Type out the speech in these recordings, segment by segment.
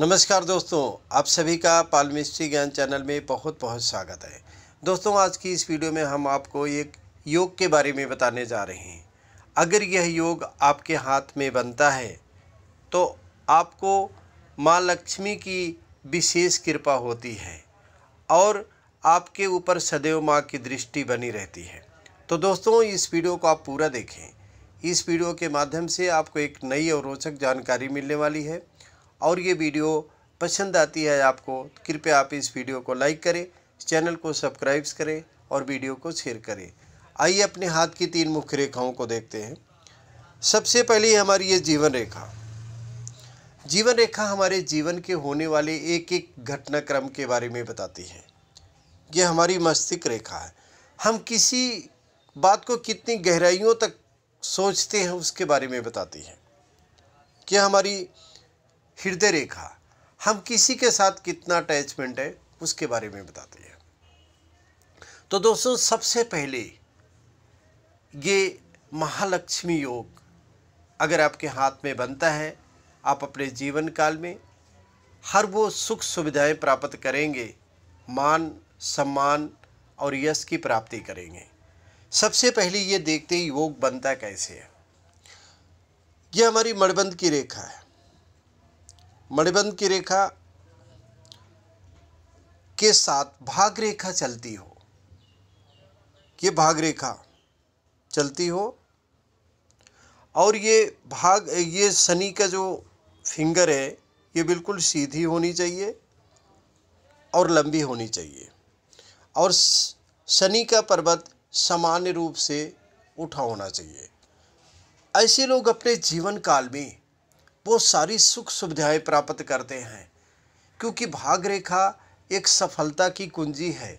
नमस्कार दोस्तों आप सभी का पालमिस्ट्री ज्ञान चैनल में बहुत बहुत स्वागत है दोस्तों आज की इस वीडियो में हम आपको एक योग के बारे में बताने जा रहे हैं अगर यह योग आपके हाथ में बनता है तो आपको माँ लक्ष्मी की विशेष कृपा होती है और आपके ऊपर सदैव माँ की दृष्टि बनी रहती है तो दोस्तों इस वीडियो को आप पूरा देखें इस वीडियो के माध्यम से आपको एक नई और रोचक जानकारी मिलने वाली है और ये वीडियो पसंद आती है आपको तो कृपया आप इस वीडियो को लाइक करें चैनल को सब्सक्राइब करें और वीडियो को शेयर करें आइए अपने हाथ की तीन मुख्य रेखाओं को देखते हैं सबसे पहले हमारी ये जीवन रेखा जीवन रेखा हमारे जीवन के होने वाले एक एक घटनाक्रम के बारे में बताती है यह हमारी मस्तिष्क रेखा है हम किसी बात को कितनी गहराइयों तक सोचते हैं उसके बारे में बताती है यह हमारी हृदय रेखा हम किसी के साथ कितना अटैचमेंट है उसके बारे में बताते हैं तो दोस्तों सबसे पहले ये महालक्ष्मी योग अगर आपके हाथ में बनता है आप अपने जीवन काल में हर वो सुख सुविधाएं प्राप्त करेंगे मान सम्मान और यश की प्राप्ति करेंगे सबसे पहले ये देखते ही योग बनता कैसे है यह हमारी मणबंद की रेखा है मणिबंध की रेखा के साथ भाग रेखा चलती हो ये भाग रेखा चलती हो और ये भाग ये शनि का जो फिंगर है ये बिल्कुल सीधी होनी चाहिए और लंबी होनी चाहिए और शनि का पर्वत सामान्य रूप से उठा होना चाहिए ऐसे लोग अपने जीवन काल में वो सारी सुख सुविधाएं प्राप्त करते हैं क्योंकि भाग रेखा एक सफलता की कुंजी है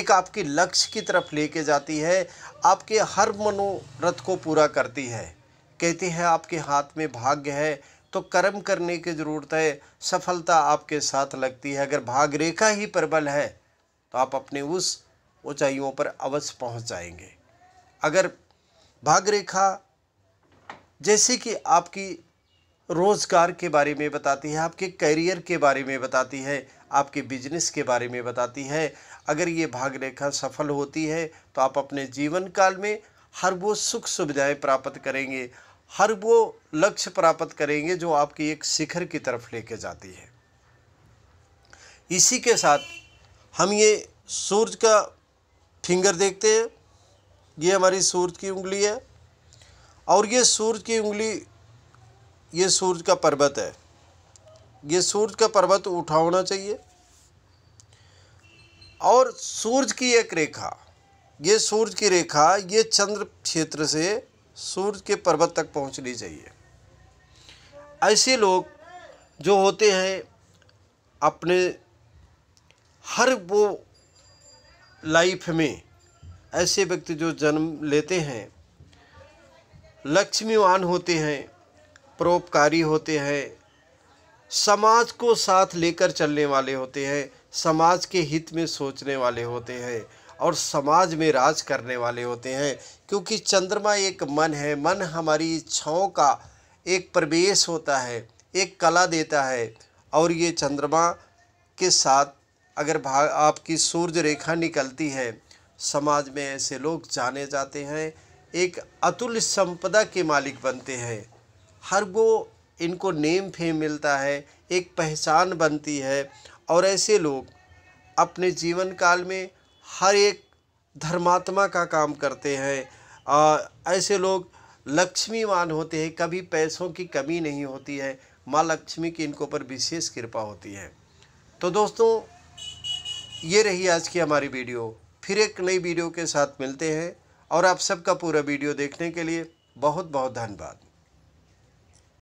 एक आपके लक्ष्य की तरफ लेके जाती है आपके हर मनोरथ को पूरा करती है कहते हैं आपके हाथ में भाग्य है तो कर्म करने की ज़रूरत है सफलता आपके साथ लगती है अगर भाग रेखा ही प्रबल है तो आप अपने उस ऊंचाइयों पर अवश्य पहुंच जाएंगे अगर भाग रेखा जैसे कि आपकी रोज़गार के बारे में बताती है आपके करियर के बारे में बताती है आपके बिजनेस के बारे में बताती है अगर ये भाग रेखा सफल होती है तो आप अपने जीवन काल में हर वो सुख सुविधाएं प्राप्त करेंगे हर वो लक्ष्य प्राप्त करेंगे जो आपकी एक शिखर की तरफ लेके जाती है इसी के साथ हम ये सूर्य का फिंगर देखते हैं ये हमारी सूर्य की उंगली है और ये सूर्य की उंगली ये सूर्य का पर्वत है ये सूर्य का पर्वत उठा होना चाहिए और सूर्य की एक रेखा ये सूर्य की रेखा ये चंद्र क्षेत्र से सूर्य के पर्वत तक पहुंचनी चाहिए ऐसे लोग जो होते हैं अपने हर वो लाइफ में ऐसे व्यक्ति जो जन्म लेते हैं लक्ष्मीवान होते हैं परोपकारी होते हैं समाज को साथ लेकर चलने वाले होते हैं समाज के हित में सोचने वाले होते हैं और समाज में राज करने वाले होते हैं क्योंकि चंद्रमा एक मन है मन हमारी इच्छाओं का एक प्रवेश होता है एक कला देता है और ये चंद्रमा के साथ अगर भाग आपकी सूर्य रेखा निकलती है समाज में ऐसे लोग जाने जाते हैं एक अतुल संपदा के मालिक बनते हैं हर वो इनको नेम फेम मिलता है एक पहचान बनती है और ऐसे लोग अपने जीवन काल में हर एक धर्मात्मा का काम करते हैं आ, ऐसे लोग लक्ष्मीवान होते हैं कभी पैसों की कमी नहीं होती है माँ लक्ष्मी की इनके ऊपर विशेष कृपा होती है तो दोस्तों ये रही आज की हमारी वीडियो फिर एक नई वीडियो के साथ मिलते हैं और आप सबका पूरा वीडियो देखने के लिए बहुत बहुत धन्यवाद